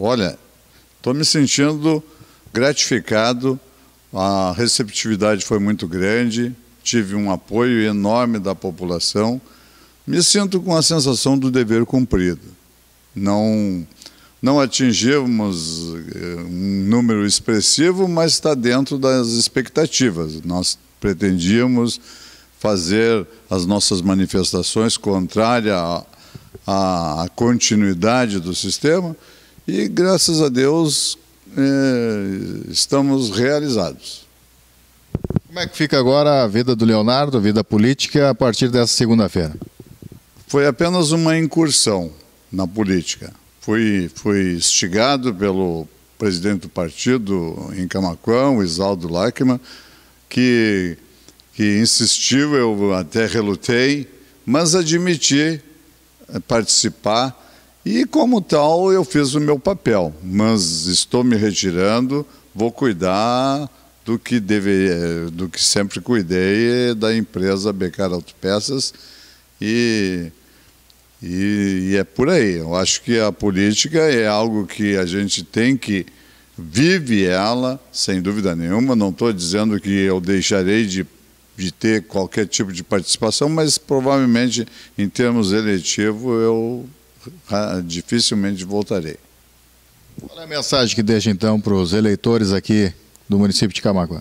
Olha, estou me sentindo gratificado, a receptividade foi muito grande, tive um apoio enorme da população. Me sinto com a sensação do dever cumprido. Não, não atingimos eh, um número expressivo, mas está dentro das expectativas. Nós pretendíamos fazer as nossas manifestações contrárias à, à continuidade do sistema e graças a Deus é, estamos realizados. Como é que fica agora a vida do Leonardo, a vida política, a partir dessa segunda-feira? Foi apenas uma incursão na política. Fui, fui instigado pelo presidente do partido em Camacuã, o Isaldo Lachmann, que, que insistiu, eu até relutei, mas admiti eh, participar e como tal, eu fiz o meu papel, mas estou me retirando, vou cuidar do que deve do que sempre cuidei é da empresa Becar Autopeças e, e, e é por aí. Eu acho que a política é algo que a gente tem que vive ela, sem dúvida nenhuma. Não estou dizendo que eu deixarei de, de ter qualquer tipo de participação, mas provavelmente em termos eletivos eu ah, dificilmente voltarei. Qual é a mensagem que deixa então para os eleitores aqui do município de Camacuã?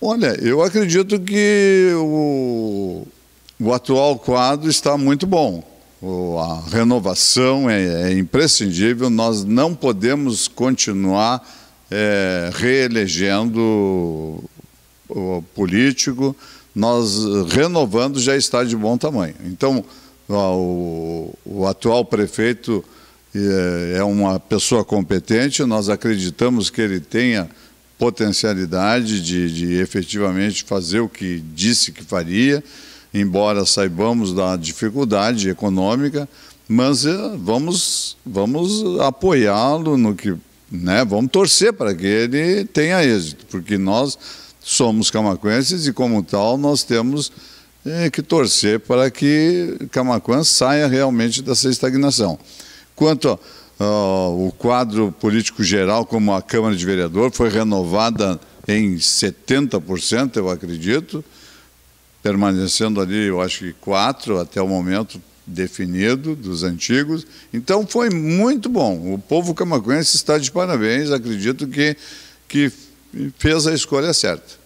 Olha, eu acredito que o, o atual quadro está muito bom. O, a renovação é, é, imprescindível, nós não podemos continuar é, reelegendo o político, nós renovando já está de bom tamanho. Então, o, o atual prefeito eh, é uma pessoa competente, nós acreditamos que ele tenha potencialidade de, de, efetivamente fazer o que disse que faria, embora saibamos da dificuldade econômica, mas eh, vamos, vamos apoiá-lo no que. Né, vamos torcer para que ele tenha êxito, porque nós somos camacuenses e, como tal, nós temos e que torcer para que Camacuã saia realmente dessa estagnação. Quanto ao quadro político geral, como a Câmara de Vereador, foi renovada em 70%, eu acredito, permanecendo ali, eu acho que quatro até o momento definido dos antigos. Então foi muito bom. O povo camacuense está de parabéns, acredito que, que fez a escolha certa.